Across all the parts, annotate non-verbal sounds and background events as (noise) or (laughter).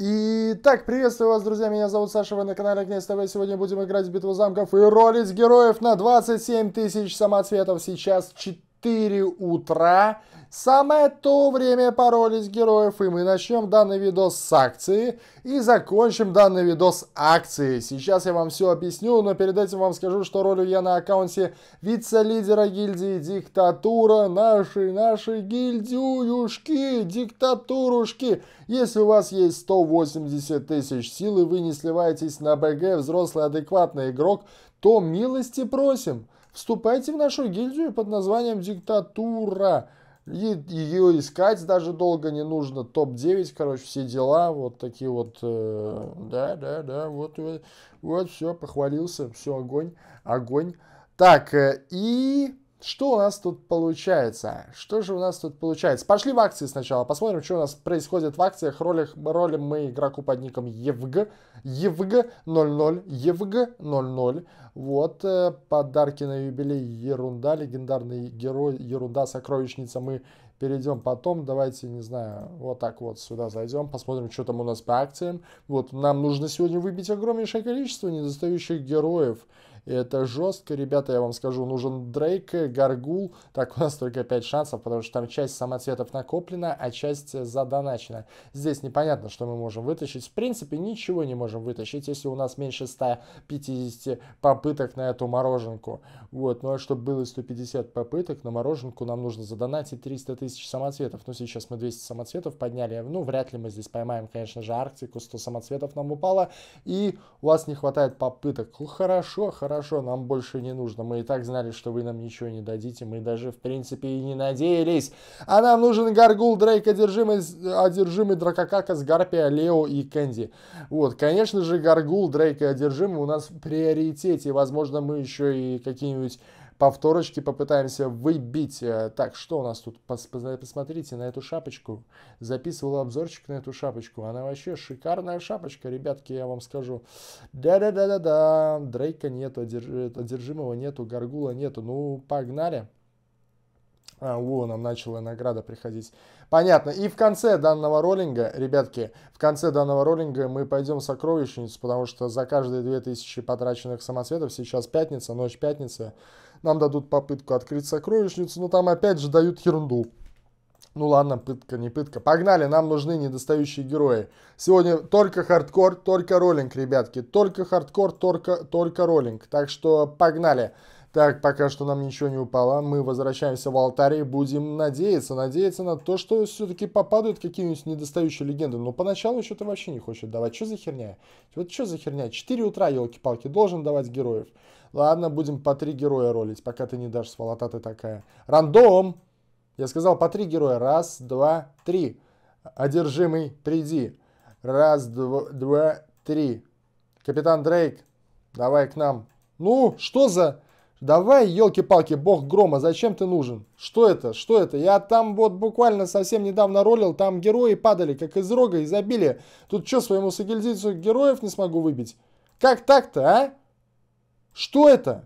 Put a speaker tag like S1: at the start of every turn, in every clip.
S1: Итак, приветствую вас, друзья, меня зовут Саша, вы на канале Князь ТВ. Сегодня будем играть в битву замков и ролить героев на 27 тысяч самоцветов. Сейчас 4 4 утра. Самое то время паролить героев, и мы начнем данный видос с акции и закончим данный видос акции. Сейчас я вам все объясню, но перед этим вам скажу, что ролю я на аккаунте вице-лидера гильдии Диктатура нашей, нашей гильдиюшки, диктатурушки. Если у вас есть 180 тысяч сил и вы не сливаетесь на БГ, взрослый адекватный игрок, то милости просим. Вступайте в нашу гильдию под названием «Диктатура». Е- ее искать даже долго не нужно. Топ-9, короче, все дела. Вот такие вот. Э, да, да, да. Вот, э, вот, вот, все, похвалился. Все, огонь. Огонь. Так, э, и что у нас тут получается? Что же у нас тут получается? Пошли в акции сначала, посмотрим, что у нас происходит в акциях. Ролик, ролим мы игроку под ником ЕВГ, ЕВГ 00, ЕВГ 00. Вот, э, подарки на юбилей, ерунда, легендарный герой, ерунда, сокровищница. Мы перейдем потом, давайте, не знаю, вот так вот сюда зайдем, посмотрим, что там у нас по акциям. Вот, нам нужно сегодня выбить огромнейшее количество недостающих героев. И это жестко, ребята, я вам скажу, нужен Дрейк, Гаргул. Так, у нас только 5 шансов, потому что там часть самоцветов накоплена, а часть задоначена. Здесь непонятно, что мы можем вытащить. В принципе, ничего не можем вытащить, если у нас меньше 150 попыток на эту мороженку. Вот, ну а чтобы было 150 попыток на мороженку, нам нужно задонатить 300 тысяч самоцветов. Ну, сейчас мы 200 самоцветов подняли. Ну, вряд ли мы здесь поймаем, конечно же, Арктику. 100 самоцветов нам упало. И у вас не хватает попыток. Ну, хорошо, хорошо хорошо, нам больше не нужно. Мы и так знали, что вы нам ничего не дадите. Мы даже, в принципе, и не надеялись. А нам нужен Гаргул, Дрейк, одержимый, одержимый Дракокака с Гарпия, Лео и Кэнди. Вот, конечно же, Гаргул, Дрейк и одержимый у нас в приоритете. Возможно, мы еще и какие-нибудь повторочки попытаемся выбить. Э, так, что у нас тут? Посмотрите на эту шапочку. Записывал обзорчик на эту шапочку. Она вообще шикарная шапочка, ребятки, я вам скажу. Да-да-да-да-да. Дрейка нету, э, одержимого нету, горгула нету. Ну, погнали. А, во, нам начала награда приходить. Понятно. И в конце данного роллинга, ребятки, в конце данного роллинга мы пойдем в сокровищницу, потому что за каждые 2000 потраченных самоцветов сейчас пятница, ночь пятница нам дадут попытку открыть сокровищницу, но там опять же дают ерунду. Ну ладно, пытка, не пытка. Погнали, нам нужны недостающие герои. Сегодня только хардкор, только роллинг, ребятки. Только хардкор, только, только роллинг. Так что погнали. Погнали. Так, пока что нам ничего не упало. Мы возвращаемся в алтарь и будем надеяться. Надеяться на то, что все-таки попадают какие-нибудь недостающие легенды. Но поначалу что-то вообще не хочет давать. Что за херня? Вот что за херня? 4 утра, елки-палки, должен давать героев. Ладно, будем по три героя ролить, пока ты не дашь, сволота ты такая. Рандом! Я сказал по три героя. Раз, два, три. Одержимый, приди. Раз, два, два три. Капитан Дрейк, давай к нам. Ну, что за... Давай, елки-палки, бог грома, зачем ты нужен? Что это? Что это? Я там вот буквально совсем недавно ролил, там герои падали, как из рога, изобилия. Тут что, своему сагильдицу героев не смогу выбить? Как так-то, а? Что это?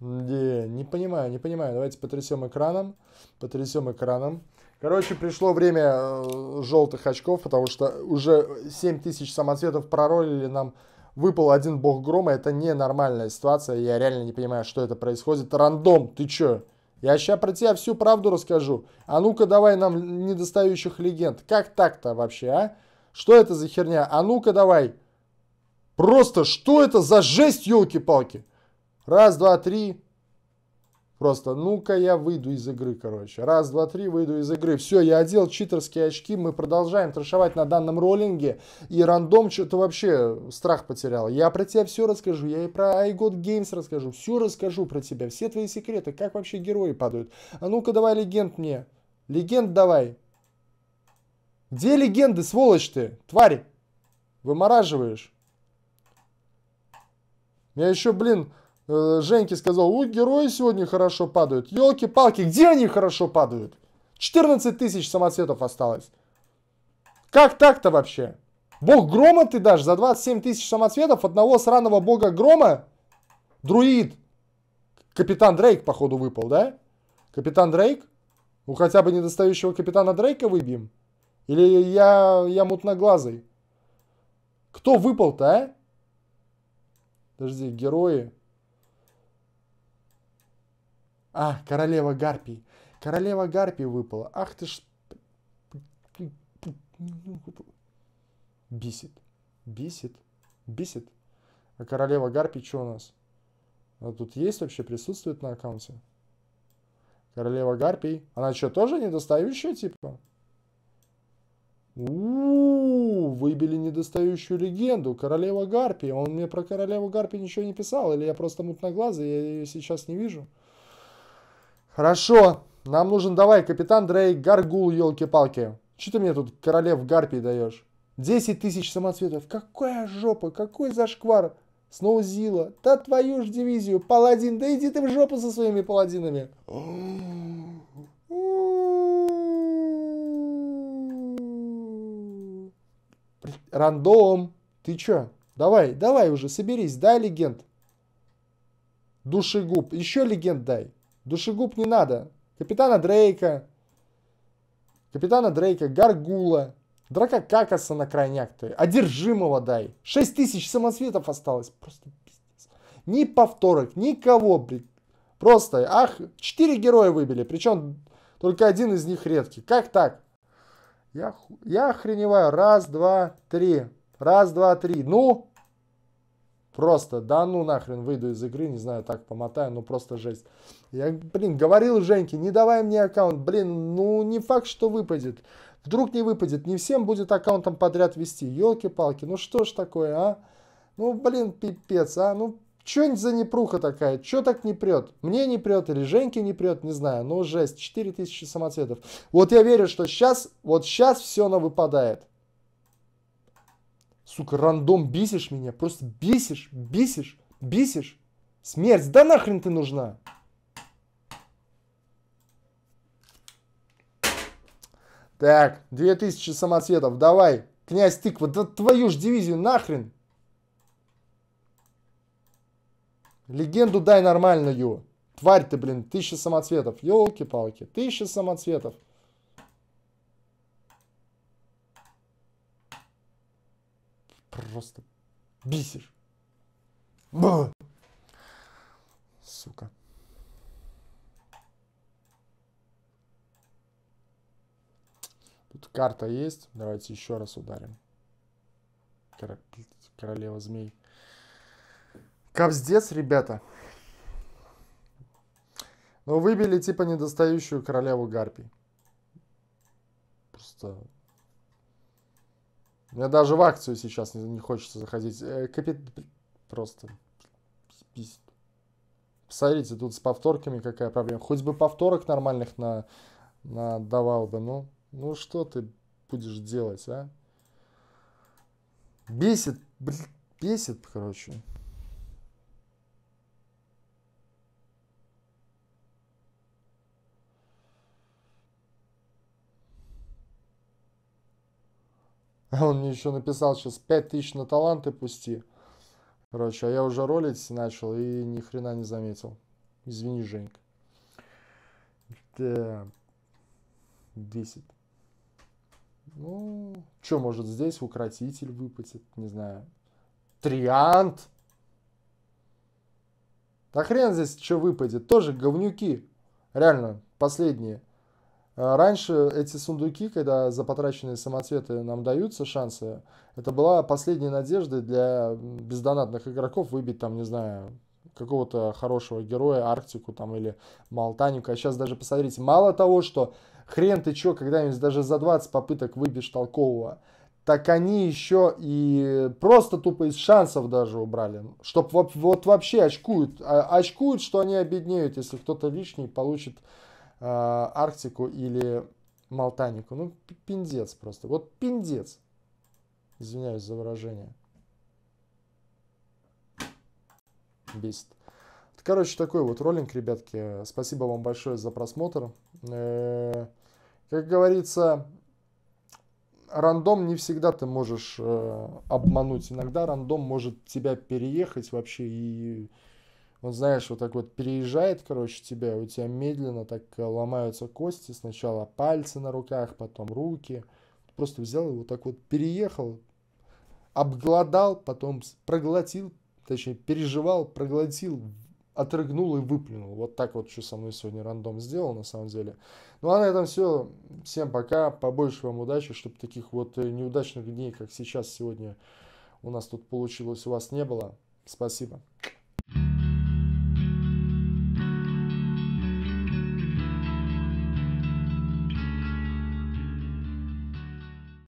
S1: Не, не понимаю, не понимаю. Давайте потрясем экраном. Потрясем экраном. Короче, пришло время э, желтых очков, потому что уже 7000 самоцветов проролили нам выпал один бог грома, это ненормальная ситуация, я реально не понимаю, что это происходит. Рандом, ты чё? Я сейчас про тебя всю правду расскажу. А ну-ка давай нам недостающих легенд. Как так-то вообще, а? Что это за херня? А ну-ка давай. Просто что это за жесть, елки-палки? Раз, два, три. Просто, ну-ка я выйду из игры, короче. Раз, два, три, выйду из игры. Все, я одел читерские очки. Мы продолжаем трешовать на данном роллинге. И рандом что-то вообще страх потерял. Я про тебя все расскажу. Я и про iGod Games расскажу. Все расскажу про тебя. Все твои секреты. Как вообще герои падают. А ну-ка давай легенд мне. Легенд давай. Где легенды, сволочь ты? Тварь. Вымораживаешь. Я еще, блин, Э, Женьке сказал, у герои сегодня хорошо падают. Елки-палки, где они хорошо падают? 14 тысяч самоцветов осталось. Как так-то вообще? Бог грома ты дашь за 27 тысяч самоцветов одного сраного бога грома? Друид. Капитан Дрейк, походу, выпал, да? Капитан Дрейк? Ну, хотя бы недостающего капитана Дрейка выбьем? Или я, я мутноглазый? Кто выпал-то, а? Подожди, герои. А, королева Гарпий. Королева Гарпий выпала. Ах ты ж... Бесит. Бесит. Бесит. А королева Гарпий что у нас? Она тут есть вообще? Присутствует на аккаунте? Королева Гарпий. Она что, тоже недостающая, типа? Ууу, выбили недостающую легенду. Королева Гарпи. Он мне про королеву Гарпи ничего не писал. Или я просто мутноглазый, я ее сейчас не вижу. Хорошо, нам нужен давай капитан Дрейк, Гаргул, елки-палки. Че ты мне тут королев гарпий даешь? 10 тысяч самоцветов. Какая жопа, какой зашквар. Снова Зила. Да твою ж дивизию, паладин, да иди ты в жопу со своими паладинами. Рандом. Ты чё? Давай, давай уже, соберись, дай легенд. Душегуб, еще легенд дай. Душегуб не надо. Капитана Дрейка. Капитана Дрейка, Гаргула. Драка Какаса на крайняк ты. Одержимого дай. 6 тысяч самосветов осталось. Просто пиздец. Ни повторок, никого, блин. Просто, ах, 4 героя выбили. Причем только один из них редкий. Как так? Я, я охреневаю. Раз, два, три. Раз, два, три. Ну, Просто, да ну нахрен, выйду из игры, не знаю, так помотаю, ну просто жесть. Я, блин, говорил Женьке, не давай мне аккаунт, блин, ну не факт, что выпадет. Вдруг не выпадет, не всем будет аккаунтом подряд вести. Елки-палки, ну что ж такое, а? Ну, блин, пипец, а? Ну, что за непруха такая? что так не прет? Мне не прет или Женьке не прет, не знаю. Ну, жесть, 4000 самоцветов. Вот я верю, что сейчас, вот сейчас все на выпадает. Сука, рандом бесишь меня, просто бесишь, бесишь, бесишь. Смерть, да нахрен ты нужна? Так, 2000 самоцветов, давай. Князь тыква, да твою ж дивизию нахрен. Легенду дай нормальную. Тварь ты, блин, тысяча самоцветов. Елки-палки, тысяча самоцветов. Просто бесишь. Ба! Сука. Тут карта есть. Давайте еще раз ударим. Королева змей. Капздец, ребята. Но ну, выбили типа недостающую королеву гарпий. Просто мне даже в акцию сейчас не, не хочется заходить. Э, капит... Просто. Пиздец. Посмотрите, тут с повторками какая проблема. Хоть бы повторок нормальных на, на давал бы. Ну, ну что ты будешь делать, а? Бесит, бесит, короче. (laughs) он мне еще написал сейчас 5000 на таланты пусти. Короче, а я уже ролить начал и ни хрена не заметил. Извини, Женька. Да. 10. Ну, что может здесь укротитель выпадет, не знаю. Триант. Да хрен здесь что выпадет, тоже говнюки. Реально, последние. А раньше эти сундуки, когда за потраченные самоцветы нам даются шансы, это была последняя надежда для бездонатных игроков выбить там, не знаю, какого-то хорошего героя, Арктику там или Малтанику. А сейчас даже посмотрите, мало того, что хрен ты чё, когда-нибудь даже за 20 попыток выбьешь толкового, так они еще и просто тупо из шансов даже убрали. Чтоб вот, вот вообще очкуют. А, очкуют, что они обеднеют, если кто-то лишний получит Э, Арктику или Молтанику. Ну, пиндец просто. Вот пиндец. Извиняюсь за выражение. Бесит. Короче, такой вот роллинг, ребятки. Спасибо вам большое за просмотр. Э, как говорится, рандом не всегда ты можешь э, обмануть. Иногда рандом может тебя переехать вообще и он, знаешь, вот так вот переезжает, короче, тебя, и у тебя медленно так э, ломаются кости, сначала пальцы на руках, потом руки. Просто взял и вот так вот переехал, обглодал, потом проглотил, точнее, переживал, проглотил, отрыгнул и выплюнул. Вот так вот, что со мной сегодня рандом сделал, на самом деле. Ну, а на этом все. Всем пока. Побольше вам удачи, чтобы таких вот э, неудачных дней, как сейчас сегодня у нас тут получилось, у вас не было. Спасибо.